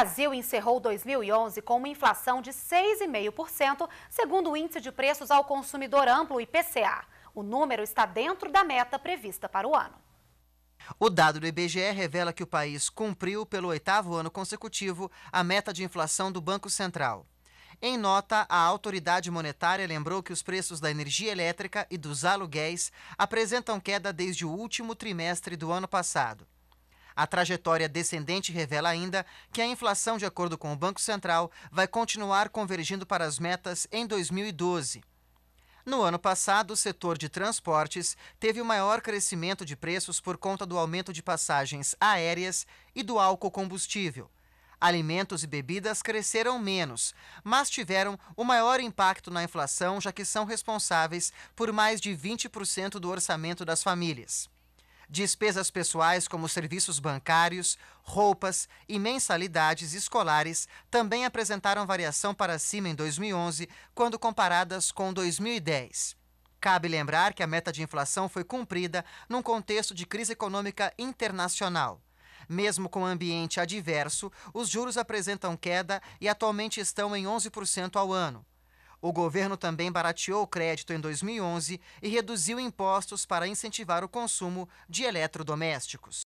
Brasil encerrou 2011 com uma inflação de 6,5%, segundo o Índice de Preços ao Consumidor Amplo, IPCA. O número está dentro da meta prevista para o ano. O dado do IBGE revela que o país cumpriu, pelo oitavo ano consecutivo, a meta de inflação do Banco Central. Em nota, a autoridade monetária lembrou que os preços da energia elétrica e dos aluguéis apresentam queda desde o último trimestre do ano passado. A trajetória descendente revela ainda que a inflação, de acordo com o Banco Central, vai continuar convergindo para as metas em 2012. No ano passado, o setor de transportes teve o maior crescimento de preços por conta do aumento de passagens aéreas e do álcool combustível. Alimentos e bebidas cresceram menos, mas tiveram o maior impacto na inflação, já que são responsáveis por mais de 20% do orçamento das famílias despesas pessoais como serviços bancários, roupas e mensalidades escolares também apresentaram variação para cima em 2011 quando comparadas com 2010. Cabe lembrar que a meta de inflação foi cumprida num contexto de crise econômica internacional. Mesmo com ambiente adverso, os juros apresentam queda e atualmente estão em 11% ao ano. O governo também barateou o crédito em 2011 e reduziu impostos para incentivar o consumo de eletrodomésticos.